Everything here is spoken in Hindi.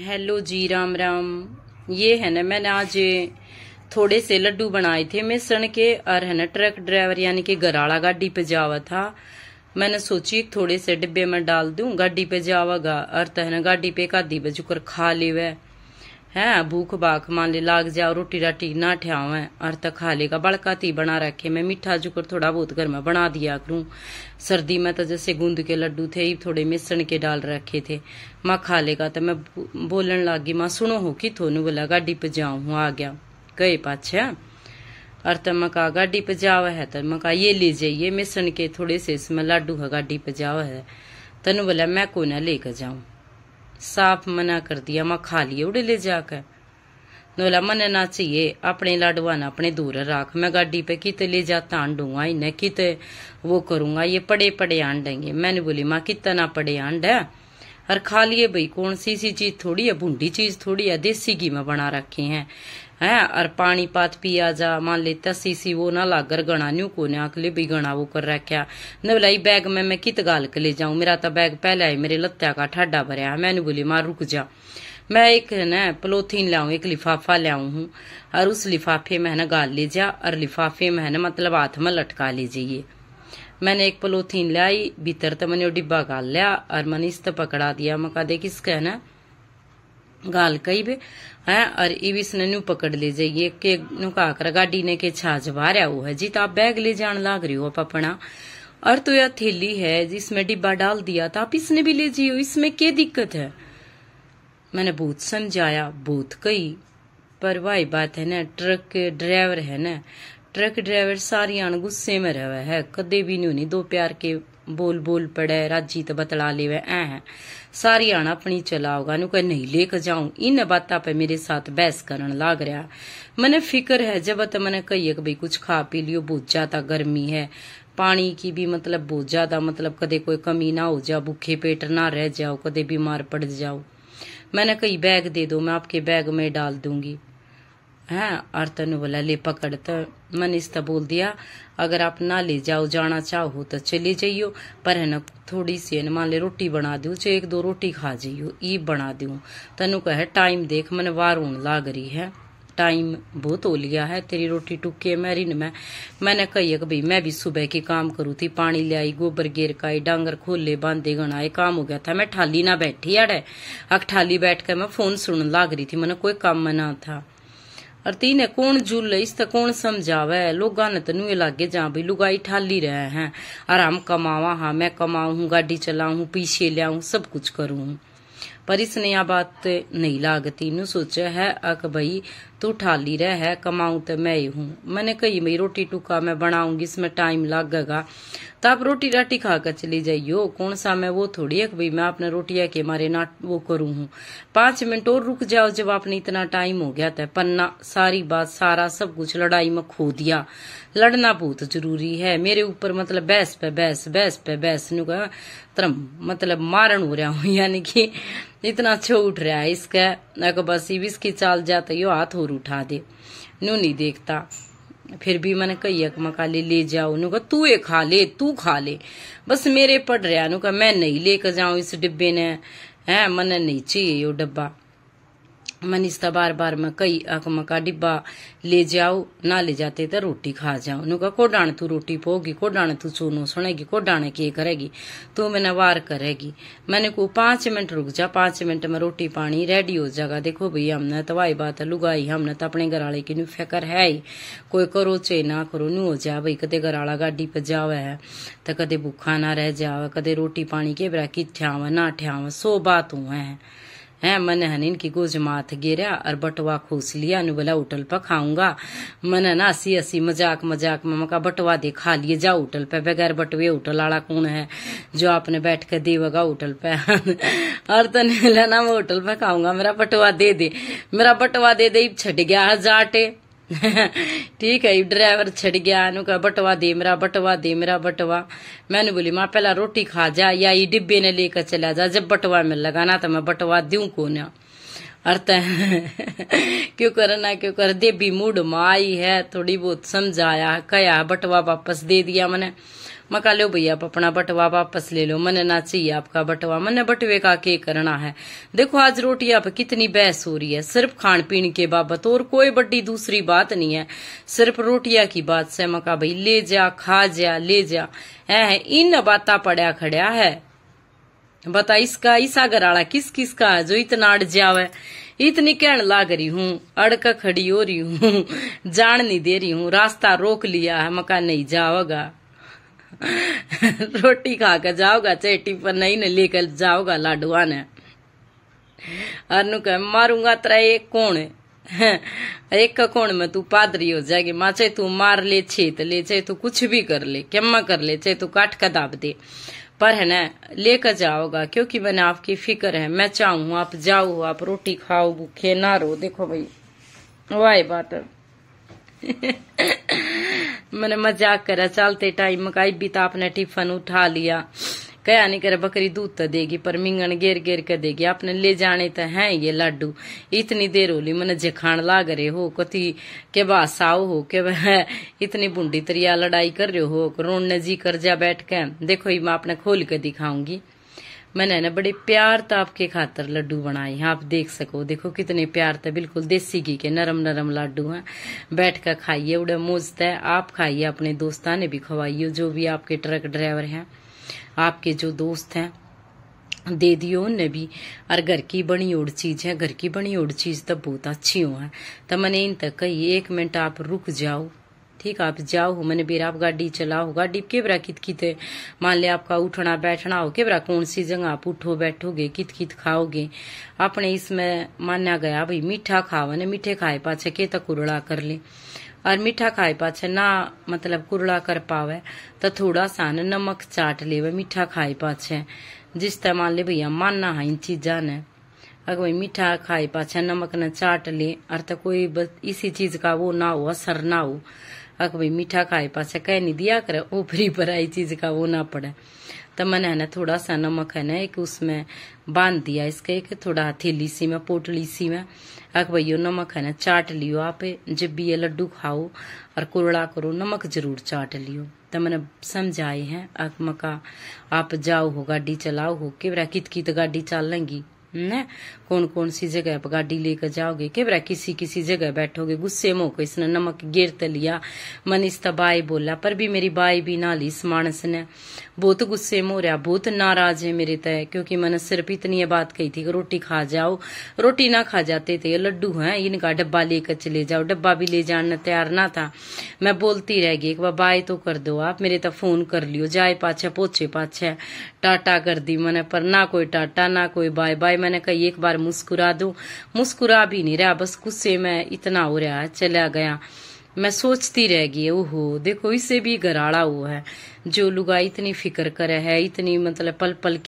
हेलो जी राम राम ये है ना मैंने आज थोड़े से लड्डू बनाए थे मिश्रण के और है ना ट्रक ड्राइवर यानी कि गराड़ा गाड़ी पे जावा था मैंने सोची थोड़े से डिब्बे में डाल दूं गाड़ी पे जावागा और तो ना गाड़ी पे का आधी बजुकर खा लेवे है भूख भाख मान ले लाग जाओ रोटी राटी ना है और तक खा लेगा बड़का ती बना रखे मैं मीठा जुकर थोड़ा बहुत घर में बना दिया करूं सर्दी में तो जैसे गूंद के लड्डू थे थोड़े मिश्रण के डाल रखे थे माँ खा लेगा तो मैं बोलन लागी माँ सुनो हो कि थोनू बोला गाड़ी पे जाऊँ आ गया गए पाछ और हाँ? तब मका गाड़ी पे जाओ है तो मका ये ले जाइए मिश्रण के थोड़े से इसमें लाडू है गाड़ी पे जाओ है तनु बोला मैं को ना लेकर जाऊं साफ मना कर दिया मां खा लिए उड़े ले जाकर बोला मने ना चाहिए अपने लाडवाना अपने दूर राख मैं गाड़ी पे कित ले जाता आंडूंगा इन्हें कित वो करूंगा ये पड़े पड़े अंडेंगे मैंने बोली माँ कितना पड़े अंड है और खा लिए भाई कौन सी सी चीज थोड़ी है भूडी चीज थोड़ी है देसी घी में बना रखी है है और पानी पात पिया जा मान लेता सीसी वो ना लागर गणा न्यू को ना के भी गणा वो कर रखा न बुलाई बैग में मैं कित गाल के ले जाऊं मेरा तो बैग पहले आई मेरे लत्या का ठाडा भरया मैंने बोली मां रुक जा मैं एक न पलोथीन लाऊं एक लिफाफा लाऊं हूँ और उस लिफाफे में है ना गाल ले जा और लिफाफे में है ना मतलब हाथ में लटका लीजिए मैंने एक पलोथीन लाई भीतर तो मैंने डिब्बा गाल लिया और मैंने इस पकड़ा दिया मैं कहा देख इसका है ना गाल कही भी है और इव इसने न्यू पकड़ ले जाइए के नु काकर गाड़ी ने के छा जवा रहा हुआ है जी तो आप बैग ले जान लाग रही हो आप अपना और तो यह थैली है जिसमें डिब्बा डाल दिया था आप इसने भी ले जियो इसमें क्या दिक्कत है मैंने बहुत समझाया बहुत कही पर वही बात है ना ट्रक के ड्राइवर है ना ट्रक ड्राइवर सारियान गुस्से में रहे है कदे भी नहीं होनी दो प्यार के बोल बोल पड़े राजी तो बतला लेवे है सारियान अपनी चलाओगा नु कह नहीं लेकर जाऊं इन बातों पे मेरे साथ बहस करन लाग रहा मने फिक्र है जब तो मैंने कहिए भाई कुछ खा पी लियो बहुत ज्यादा गर्मी है पानी की भी मतलब बहुत ज्यादा मतलब कदे कोई कमी ना हो जाओ भूखे पेट ना रह जाओ कदे बीमार पड़ जाओ मैंने कही बैग दे दो मैं आपके बैग में डाल दूंगी है और तेन बोला ले पकड़ तो मनीष तो बोल दिया अगर आप ना ले जाओ जाना चाहो तो चले जाइयो पर है ना थोड़ी सी मान ले रोटी बना दू चाहे एक दो रोटी खा जाइयो ई बना दू तेन कह टाइम देख मन हो लाग रही है टाइम बहुत हो लिया है तेरी रोटी टूके मैं रिन मैं मैंने कही कि भाई मैं भी सुबह के काम करूँ थी पानी ले आई गोबर गेर का आई डांगर खोले बांधे गणाए काम हो गया था मैं ठाली ना बैठी अड़े अख ठाली बैठ कर मैं फोन सुन लाग रही थी मैंने कोई काम ना था और तीन कौन जुल इस कौन समझावे लोग ने लगे लागे जा भाई लुगाई ठाली रहे हैं और हम कमावा हाँ मैं कमाऊ गाड़ी चलाऊं पीछे लियाऊं सब कुछ करूं पर इसने आ बात नहीं लागती इन सोचा है अक भाई तू ठाली रह है कमाऊं तो मैं ही हूं मैंने कही भाई रोटी टूका मैं बनाऊंगी इसमें टाइम लगेगा तो आप रोटी राटी खाकर चली जाइयो कौन सा मैं वो थोड़ी है भाई मैं अपने रोटिया के मारे ना वो करू हूँ पांच मिनट और रुक जाओ जब आपने इतना टाइम हो गया था पन्ना सारी बात सारा सब कुछ लड़ाई में खो दिया लड़ना बहुत जरूरी है मेरे ऊपर मतलब बहस पे बहस बहस पे बहस नु तरम मतलब मारण हो रहा हूँ यानी कि इतना अच्छो उठ रहा है इसका अगर बस इसकी चाल जाता यो हाथ और उठा दे नू नहीं देखता फिर भी मैंने कही मका ले ले जाओ नू कहा तू ये खा ले तू खा ले बस मेरे पड़ रहा नू का मैं नहीं लेकर जाऊं इस डिब्बे ने है मन नहीं चाहिए यो डब्बा मनीष था बार बार कई अकम का डिब्बा ले जाओ ना ले जाते तो रोटी खा जाओ नुका को डाण तू रोटी पोगी को तू चूनो सुनेगी को के करेगी तू मैंने वार करेगी मैंने को पांच मिनट रुक जा पांच मिनट में रोटी पानी रेडी हो जाएगा देखो भाई हमने तो वाई बात है लुगाई हमने तो अपने घर वाले की नु फिक्र है ही कोई करो चे ना करो नू हो जाए भाई कदे घर वाला गाडी पर जावे है तो कदे भूखा ना रह जावे कदे रोटी पानी के बरा कि ठ्याव ना ठ्याव सो बात हुआ है है मन हनिन की गोज माथ गेरा और बटवा खोस लिया नु बोला उटल पर खाऊंगा मन ना हसी हसी मजाक मजाक ममा का बटवा दे खा लिए जा उटल पे बगैर बटवे उटल आला कौन है जो आपने बैठ कर देगा होटल पे और तो नहीं ना मैं होटल पे खाऊंगा मेरा बटवा दे दे मेरा बटवा दे दे छट गया जाटे ठीक है ड्राइवर छड़ गया नु बटवा दे मेरा बटवा दे मेरा बटवा मैंने बोली माँ पहला रोटी खा जा या ये डिब्बे ने लेकर चला जा जब बटवा में लगाना तो मैं बटवा दू को ना अर्थ क्यों करना क्यों कर दे भी मूड माई है थोड़ी बहुत समझाया कया बटवा वापस दे दिया मैंने मैं कहा लो भैया आप अपना बटवा वापस ले लो मन ना चाहिए आपका बटवा मन बटवे का के करना है देखो आज रोटी आप कितनी बहस हो रही है सिर्फ खान पीन के बाबत और कोई बड़ी दूसरी बात नहीं है सिर्फ रोटिया की बात से मैं कहा भाई ले जा खा जा ले जा है इन बाता पड़ा खड़ा है बता इसका ईसा गराड़ा किस किस का है जो इतना अड़ जावे इतनी कहन लाग रही हूँ अड़क खड़ी हो रही हूँ जान नहीं दे रही हूँ रास्ता रोक लिया है मका नहीं जाओगा रोटी खा कर जाओगा चेटी पर नहीं ने लेकर जाओगा लाडुआ ने अनु कह मारूंगा तेरा एक कोण एक का कोण में तू पादरी हो जाएगी माँ चाहे तू मार ले छेत ले चाहे तू कुछ भी कर ले केम्मा कर ले चाहे तू काट का दाब दे पर है ना लेकर जाओगा क्योंकि मैंने आपकी फिक्र है मैं चाहू आप जाओ आप रोटी खाओ भूखे ना रो देखो भाई वाह बात मैंने मजाक करा चलते टाइम मकाई भी अपने टिफन उठा लिया कया नहीं करे बकरी दूध तो देगी पर मिंगन गेर गेर कर देगी अपने ले जाने तो है ये लड्डू इतनी देर होली मैंने जखान लाग रहे हो कथी के बाद साओ हो के इतनी बुंडी तरिया लड़ाई कर रहे हो रोन नजी कर जा बैठ के देखो ये मैं अपने खोल के दिखाऊंगी मैंने ना बड़े प्यार तो आपके खातर लड्डू बनाए हैं आप देख सको देखो कितने प्यार तो बिल्कुल देसी घी के नरम नरम लड्डू हैं बैठ कर खाइए उड़े मोजता है आप खाइए अपने दोस्तों ने भी खवाइये जो भी आपके ट्रक ड्राइवर हैं आपके जो दोस्त हैं दे दियो उनने भी और घर की बनी ओढ़ चीज है घर की बनी ओड चीज तो बहुत अच्छी हो है तो मैंने इन तक कही एक मिनट आप रुक जाओ ठीक आप जाओ हो मैंने बेरा आप गाड़ी चलाओ गाड़ी के बरा कित कित मान लिया आपका उठना बैठना हो के बरा कौन सी जगह आप उठो बैठोगे कित कित खाओगे अपने इसमें माना गया भाई मीठा खाओ ने मीठे खाए पाछे के तक उरड़ा कर ले और मीठा खाए पाछे ना मतलब कुरड़ा कर पावे तो थोड़ा सा नमक चाट ले मीठा खाए पाछे जिस तरह मान ले भैया मानना है इन चीजा ने अगर भाई मीठा खाए पाछे नमक न चाट ले और तो कोई इसी चीज का वो ना हो असर ना हो आख भाई मीठा खाए पास कह नहीं दिया करे ऊपरी पराई चीज का वो ना पड़े तो मैंने है ना थोड़ा सा नमक है ना एक उसमें बांध दिया इसके एक थोड़ा हथेली सी में पोटली सी में आख भाई नमक है ना चाट लियो आप जब भी ये लड्डू खाओ और कुरड़ा करो नमक जरूर चाट लियो तो मैंने समझाए है आख मका आप जाओ हो गाड़ी चलाओ हो कि कित कित गाड़ी चाल लेंगी न कौन कौन सी जगह पर गाड़ी लेकर जाओगे के बरा किसी किसी जगह बैठोगे गुस्से में होकर इसने नमक गिरत लिया मन इसका बाई बोला पर भी मेरी बाई भी ना ली इस मानस ने बहुत गुस्से में हो रहा बहुत नाराज है मेरे तय क्योंकि मैंने सिर्फ इतनी ये बात कही थी कि रोटी खा जाओ रोटी ना खा जाते थे तो लड्डू है इनका डब्बा लेकर चले जाओ डब्बा भी ले जाने तैयार ना था मैं बोलती रह गई एक बार बाय तो कर दो आप मेरे तो फोन कर लियो जाए पाछे पोछे पाछे टाटा कर दी मैंने पर ना कोई टाटा ना कोई बाय बाय मैंने कहा एक बार मुस्कुरा दो मुस्कुरा भी नहीं रहा बस गुस्से में इतना हो रहा चला गया मैं सोचती रह गई ओहो देखो इसे भी गराड़ा हुआ है जो लुगा इतनी फिक्र करे है इतनी मतलब पल पल